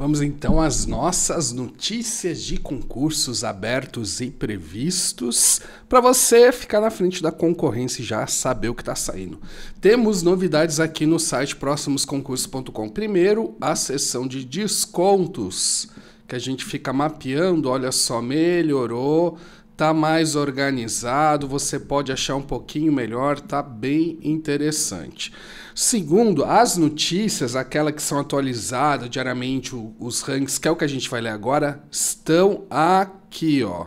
Vamos então às nossas notícias de concursos abertos e previstos, para você ficar na frente da concorrência e já saber o que está saindo. Temos novidades aqui no site próximosconcursos.com. Primeiro, a seção de descontos, que a gente fica mapeando, olha só, melhorou, tá mais organizado, você pode achar um pouquinho melhor, tá bem interessante. Segundo, as notícias, aquelas que são atualizadas diariamente, os ranks, que é o que a gente vai ler agora, estão aqui, ó.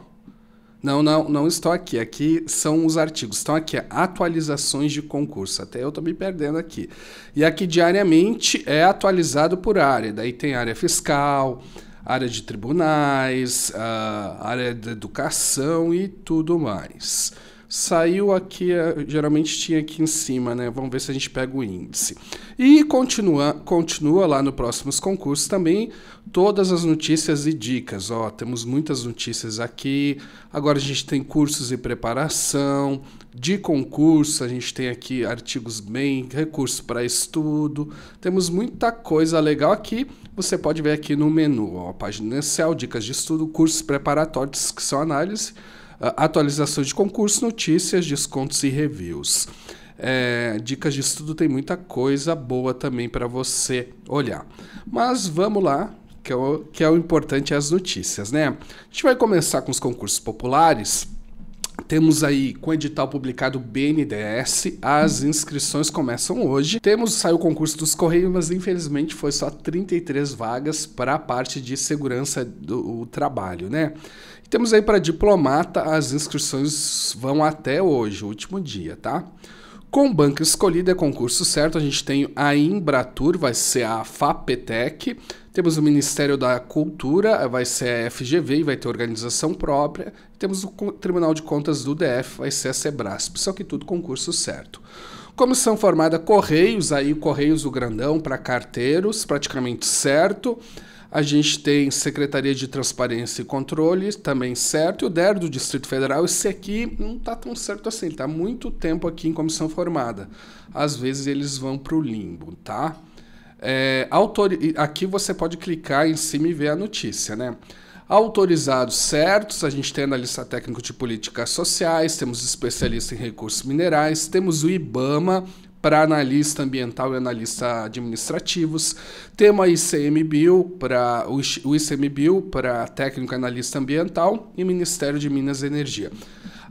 Não, não, não estou aqui. Aqui são os artigos. Estão aqui, é atualizações de concurso. Até eu estou me perdendo aqui. E aqui diariamente é atualizado por área. Daí tem área fiscal, área de tribunais, ah, área de educação e tudo mais. Saiu aqui, é, geralmente tinha aqui em cima, né? Vamos ver se a gente pega o índice. E continua, continua lá no próximos concursos também todas as notícias e dicas. Ó, temos muitas notícias aqui. Agora a gente tem cursos e preparação, de concurso, a gente tem aqui artigos bem, recurso para estudo, temos muita coisa legal aqui. Você pode ver aqui no menu, ó, a página inicial, dicas de estudo, cursos preparatórios, que são análise, ah, atualizações de concurso, notícias, descontos e reviews. É, dicas de estudo tem muita coisa boa também para você olhar. Mas vamos lá, que é, o, que é o importante é as notícias, né? A gente vai começar com os concursos populares. Temos aí, com o edital publicado BNDS, as inscrições começam hoje. Temos, saiu o concurso dos Correios, mas infelizmente foi só 33 vagas para a parte de segurança do trabalho, né? E temos aí para diplomata, as inscrições vão até hoje, o último dia, tá? Com banca escolhida, é concurso certo, a gente tem a Embratur, vai ser a FAPETEC, temos o Ministério da Cultura, vai ser a FGV e vai ter organização própria. Temos o Tribunal de Contas do DF, vai ser a Sebrasp. Só que tudo concurso certo. Comissão formada Correios, aí Correios o Grandão para carteiros, praticamente certo. A gente tem Secretaria de Transparência e Controle, também certo. E o DER do Distrito Federal, esse aqui não tá tão certo assim, tá muito tempo aqui em comissão formada. Às vezes eles vão para o limbo, tá? É, Aqui você pode clicar em cima e ver a notícia, né? Autorizados certos, a gente tem analista técnico de políticas sociais, temos especialista em recursos minerais, temos o IBAMA para analista ambiental e analista administrativos, temos a ICMBio para o ICMBio para técnico analista ambiental e Ministério de Minas e Energia.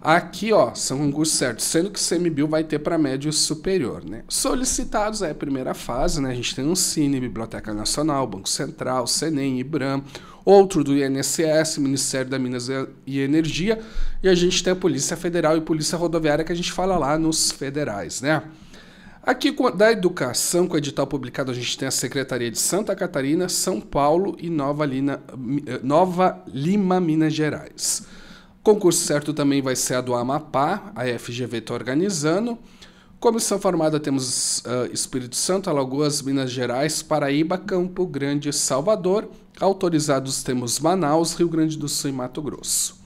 Aqui, ó, são recursos certos, sendo que o CMBio vai ter para médio superior, né? Solicitados é a primeira fase, né? A gente tem o um Cine, Biblioteca Nacional, Banco Central, Senem IBRAM, outro do INSS, Ministério da Minas e Energia, e a gente tem a Polícia Federal e Polícia Rodoviária que a gente fala lá nos federais, né? Aqui da educação, com o edital publicado, a gente tem a Secretaria de Santa Catarina, São Paulo e Nova, Lina, eh, Nova Lima, Minas Gerais. Concurso certo também vai ser a do Amapá, a FGV está organizando. Comissão formada temos uh, Espírito Santo, Alagoas, Minas Gerais, Paraíba, Campo Grande e Salvador. Autorizados temos Manaus, Rio Grande do Sul e Mato Grosso.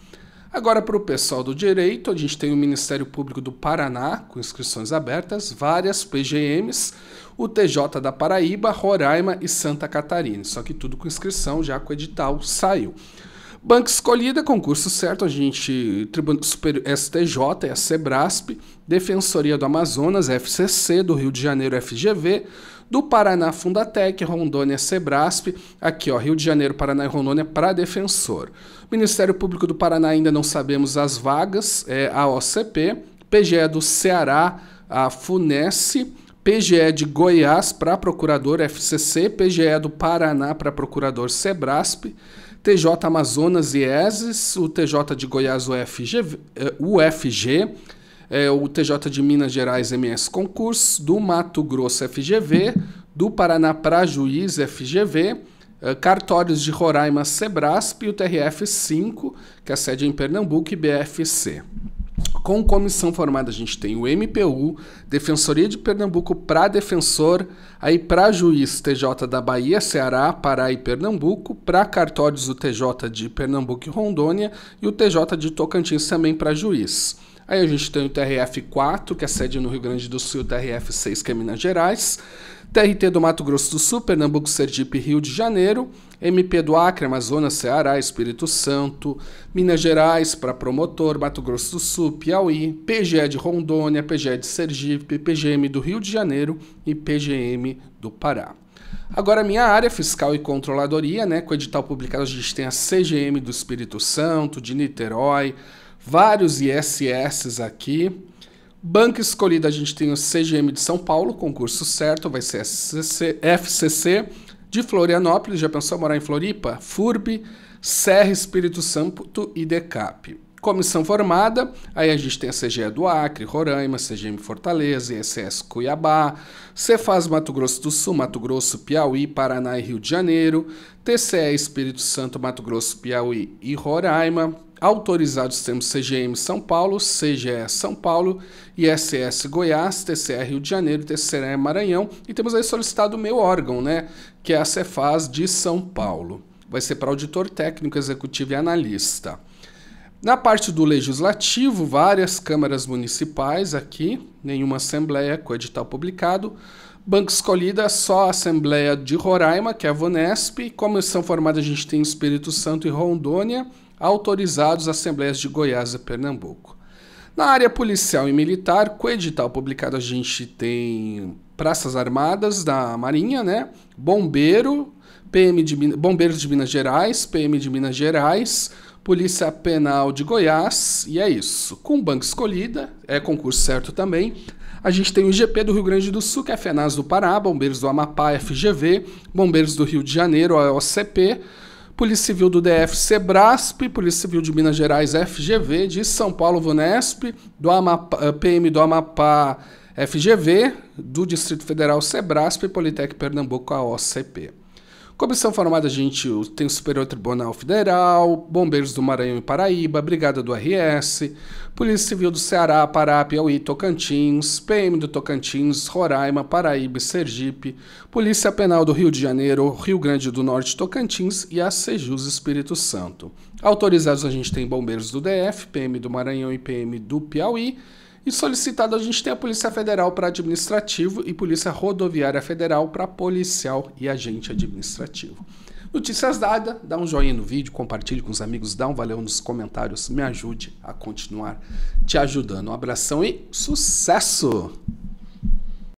Agora, para o pessoal do direito, a gente tem o Ministério Público do Paraná, com inscrições abertas, várias PGMs, o TJ da Paraíba, Roraima e Santa Catarina. Só que tudo com inscrição, já com edital saiu. Banco escolhida, concurso certo, a gente, Tribunal Superior STJ, é a Sebrasp, Defensoria do Amazonas, FCC, do Rio de Janeiro, FGV, do Paraná, Fundatec, Rondônia, é Sebrasp, aqui ó, Rio de Janeiro, Paraná e Rondônia é para defensor. Ministério Público do Paraná ainda não sabemos as vagas, é a OCP, PGE do Ceará, a FUNESE, PGE de Goiás para procurador FCC, PGE do Paraná para procurador Sebrasp, TJ Amazonas e ESES, o TJ de Goiás UFG, UFG eh, é, o TJ de Minas Gerais MS Concurso, do Mato Grosso FGV, do Paraná Juiz FGV, é, eh, cartórios de Roraima Sebrasp e o TRF 5, que é a sede em Pernambuco e BFC com comissão formada, a gente tem o MPU, Defensoria de Pernambuco para defensor, aí para juiz TJ da Bahia, Ceará, Pará e Pernambuco, para cartórios o TJ de Pernambuco e Rondônia e o TJ de Tocantins também para juiz. Aí a gente tem o TRF 4, que é sede no Rio Grande do Sul, o TRF 6, que é Minas Gerais. TRT do Mato Grosso do Sul, Pernambuco, Sergipe, Rio de Janeiro, MP do Acre, Amazonas, Ceará, Espírito Santo, Minas Gerais para promotor, Mato Grosso do Sul, Piauí, PGE de Rondônia, PGE de Sergipe, PGM do Rio de Janeiro e PGM do Pará. Agora, minha área fiscal e controladoria, né? Com o edital publicado, a gente tem a CGM do Espírito Santo, de Niterói, vários ISS aqui. Banco escolhido, a gente tem o CGM de São Paulo, concurso certo, vai ser FCC, FCC de Florianópolis, já pensou morar em Floripa? FURB, Serra Espírito Santo e DECAP. Comissão formada, aí a gente tem a CGE do Acre, Roraima, CGM Fortaleza, ISS Cuiabá, Cefaz Mato Grosso do Sul, Mato Grosso, Piauí, Paraná e Rio de Janeiro, TCE Espírito Santo, Mato Grosso, Piauí e Roraima, autorizados temos CGM São Paulo, CGE São Paulo, ISS Goiás, TCR Rio de Janeiro, TCR Maranhão e temos aí solicitado o meu órgão, né, que é a Cefaz de São Paulo. Vai ser para auditor técnico, executivo e analista. Na parte do legislativo, várias câmaras municipais aqui, nenhuma assembleia com edital publicado. Banco escolhida só a Assembleia de Roraima, que é a Vonesp. Como são formadas, a gente tem Espírito Santo e Rondônia autorizados Assembleias de Goiás e Pernambuco. Na área policial e militar, com o edital publicado, a gente tem Praças Armadas da Marinha, né? Bombeiro, PM de, Bombeiros de Minas Gerais, PM de Minas Gerais, Polícia Penal de Goiás, e é isso. Com banco escolhida, é concurso certo também. A gente tem o IGP do Rio Grande do Sul, que é FENAS do Pará, Bombeiros do Amapá, FGV, Bombeiros do Rio de Janeiro, OCP, Polícia Civil do DF, Sebrasp, Polícia Civil de Minas Gerais, FGV, de São Paulo, Vunesp, do Amapá, eh, PM do Amapá, FGV, do Distrito Federal, Sebrasp, Politec Pernambuco, AOCP. OCP. Comissão formada gente tem o Superior Tribunal Federal, Bombeiros do Maranhão e Paraíba, Brigada do RS, Polícia Civil do Ceará, Pará, Piauí, Tocantins, PM do Tocantins, Roraima, Paraíba e Sergipe, Polícia Penal do Rio de Janeiro, Rio Grande do Norte, Tocantins e a Sejus Espírito Santo. Autorizados a gente tem Bombeiros do DF, PM do Maranhão e PM do Piauí, e solicitado a gente tem a Polícia Federal para Administrativo e Polícia Rodoviária Federal para Policial e Agente Administrativo. Notícias dada, dá um joinha no vídeo, compartilhe com os amigos, dá um valeu nos comentários, me ajude a continuar te ajudando. Um abração e sucesso!